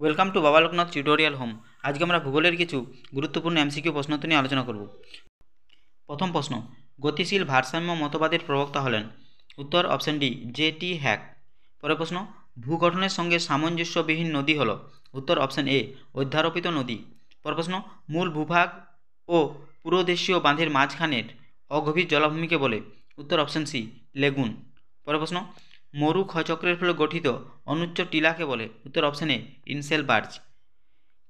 welcome to বাবা Loknath tutorial home আজকে আমরা ভূগোলের কিছু গুরুত্বপূর্ণ এমসিকিউ প্রশ্ন নিয়ে আলোচনা করব প্রথম প্রশ্ন গতিশীল ভারসাম্য মতবাদের প্রবক্তা হলেন উত্তর option D J T Hack পরের প্রশ্ন ভূগঠনের সঙ্গে সামঞ্জস্যবিহীন নদী হল উত্তর অপশন এ অধ্যারোপিত নদী পরের প্রশ্ন মূল ভূভাগ ও পুরোদেশীয় বাঁধের মাঝখানের অগভীর জলাভূমিকে বলে উত্তর অপশন সি লেগুন পরের প্রশ্ন মরু ক্ষয়চক্রের ফলে গঠিত অনুচ্চ টিলাকে বলে উত্তর অপশানে ইনসেল বার্জ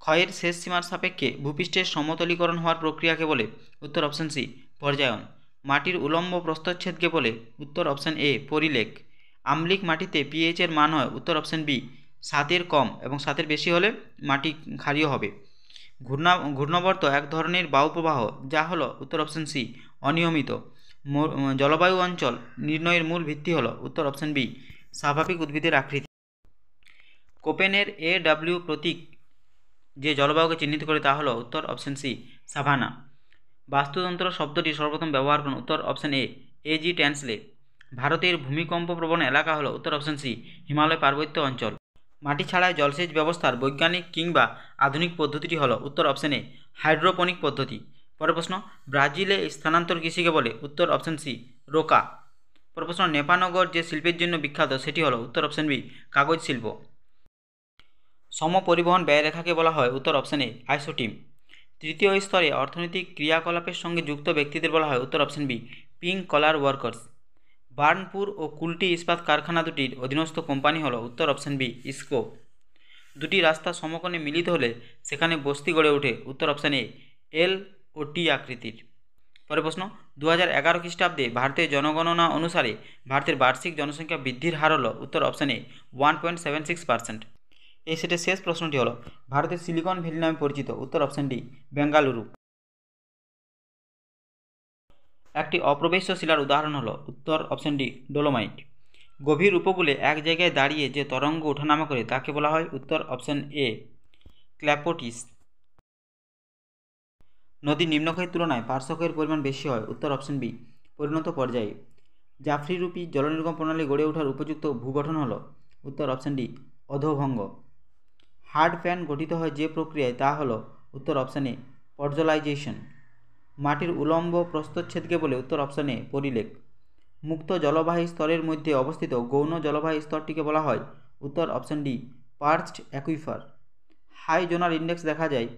ক্ষয়ের শেষ সীমার সাপেক্ষে ভূপৃষ্ঠের সমতলীকরণ হওয়ার প্রক্রিয়াকে বলে উত্তর অপশান সি পর্যায়ন মাটির উলম্ব প্রস্তচ্ছেদকে বলে উত্তর অপশান এ পরিলেখ আম্লিক মাটিতে পিএইচের মান হয় উত্তর অপশান বি সাতের কম এবং সাতের বেশি হলে মাটি ক্ষারীয় হবে ঘূর্ণা ঘূর্ণবর্ত এক ধরনের বায়ুপ্রবাহ যা হলো উত্তর অপশান সি অনিয়মিত জলবায়ু অঞ্চল নির্ণয়ের মূল ভিত্তি হল উত্তর অপশান বি স্বাভাবিক উদ্ভিদের আকৃতি কোপেনের এ ডাব্লিউ প্রতীক যে জলবায়ুকে চিহ্নিত করে তা হল উত্তর অপশান সি সাভানা বাস্তুতন্ত্র শব্দটি সর্বপ্রথম ব্যবহার করুন উত্তর option A A G Tansley ভারতের ভূমিকম্প প্রবণ এলাকা হল উত্তর অপশান সি হিমালয় পার্বত্য অঞ্চল মাটি ছাড়াই জলসেচ ব্যবস্থার বৈজ্ঞানিক কিংবা আধুনিক পদ্ধতিটি হল উত্তর অপশান এ হাইড্রোপনিক পদ্ধতি পরের প্রশ্ন ব্রাজিলে স্থানান্তর কৃষিকে বলে উত্তর অপশন সি রোকা পরের প্রশ্ন নেপানগর যে শিল্পের জন্য বিখ্যাত সেটি হলো উত্তর অপশন বি কাগজ শিল্প সম পরিবহন ব্যয়রেখাকে বলা হয় উত্তর অপশন এ আইসোটিম তৃতীয় স্তরে অর্থনৈতিক ক্রিয়াকলাপের সঙ্গে যুক্ত ব্যক্তিদের বলা হয় উত্তর option B pink collar workers Burnpur ও কুলটি ইস্পাত কারখানা দুটির অধীনস্থ কোম্পানি হল উত্তর অপশন বি ইসকো দুটি রাস্তা সমকোণে মিলিত হলে সেখানে বস্তি গড়ে ওঠে উত্তর অপশন এ এল ও টি আকৃতির পরে প্রশ্ন দু হাজার এগারো খ্রিস্টাব্দে ভারতের জনগণনা অনুসারে ভারতের বার্ষিক জনসংখ্যা বৃদ্ধির হার হল উত্তর অপশানে one point seven six percent এই সেটের শেষ প্রশ্নটি হল ভারতের সিলিকন ভ্যালি নামে পরিচিত উত্তর অপশান ডি বেঙ্গালুরু একটি অপ্রবেশ্য শিলার উদাহরণ হল উত্তর অপশান ডি ডোলোমাইট গভীর উপকূলে এক জায়গায় দাঁড়িয়ে যে তরঙ্গ ওঠানামা করে তাকে বলা হয় উত্তর অপশান এ ক্ল্যাপোটিস নদীর নিম্নক্ষয়ের তুলনায় পার্শ্বক্ষয়ের পরিমাণ বেশি হয় উত্তর অপশন বি পরিণত পর্যায়ে জাফরিরূপী জলনির্গম প্রণালী গড়ে ওঠার উপযুক্ত ভূগঠন হল উত্তর অপশন ডি অধভঙ্গ হার্ড প্যান গঠিত হয় যে প্রক্রিয়ায় তা হল উত্তর অপশানে পর্যলাইজেশন মাটির উলম্ব প্রস্তচ্ছেদকে বলে উত্তর অপশানে পরিলেখ মুক্ত জলবাহী স্তরের মধ্যে অবস্থিত গৌণ জলবাহী স্তরটিকে বলা হয় উত্তর option D perched aquifer high zonal index দেখা যায়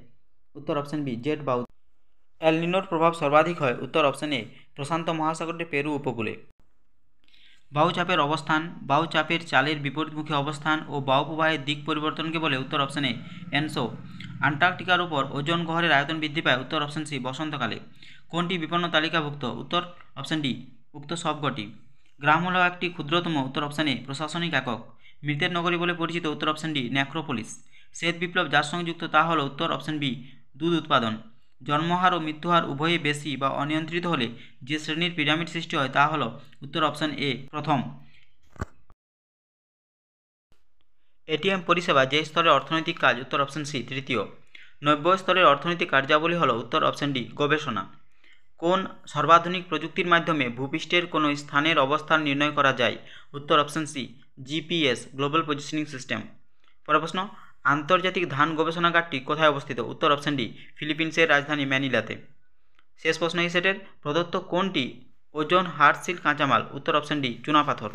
উত্তর অপশান বি জেড বা এলনিনোর প্রভাব সর্বাধিক হয় উত্তর অপশনে প্রশান্ত মহাসাগরের পেরু উপকূলে বাউচাপের অবস্থান বাউচাপের চালের বিপরীতমুখী অবস্থান ও প্রবাহের দিক পরিবর্তনকে বলে উত্তর অপশানে এনসো আন্টার্কটিকার উপর ওজন গহরের আয়তন বৃদ্ধি পায় উত্তর অপশান সি বসন্তকালে কোনটি বিপন্ন তালিকাভুক্ত উত্তর অপশান ডি উক্ত সবগটি গ্রাম হল একটি ক্ষুদ্রতম উত্তর অপশানে প্রশাসনিক একক মৃতের নগরী বলে পরিচিত উত্তর অপশান ডি ন্যাক্রোপলিস শ্বেত বিপ্লব যার সংযুক্ত তা হল উত্তর অপশান বি দুধ উৎপাদন জন্মহার ও মৃত্যুহার উভয়ই বেশি বা অনিয়ন্ত্রিত হলে যে শ্রেণীর পিরামিড সৃষ্টি হয় তা হল উত্তর অপশন এ প্রথম এটিএম পরিষেবা যে স্তরের অর্থনৈতিক কাজ উত্তর অপশন সি তৃতীয় নব্য স্তরের অর্থনৈতিক কার্যাবলী হল উত্তর অপশন ডি গবেষণা কোন সর্বাধুনিক প্রযুক্তির মাধ্যমে ভূপৃষ্ঠের কোনো স্থানের অবস্থান নির্ণয় করা যায় উত্তর option C GPS global positioning system পরের প্রশ্ন আন্তর্জাতিক ধান গবেষণাগারটি কোথায় অবস্থিত উত্তর অপশন ডি ফিলিপিন্সের রাজধানী ম্যানিলাতে শেষ প্রশ্ন হিসেটের প্রদত্ত কোনটি ওজন হার্সিল কাঁচামাল উত্তর অপশন ডি চুনাপাথর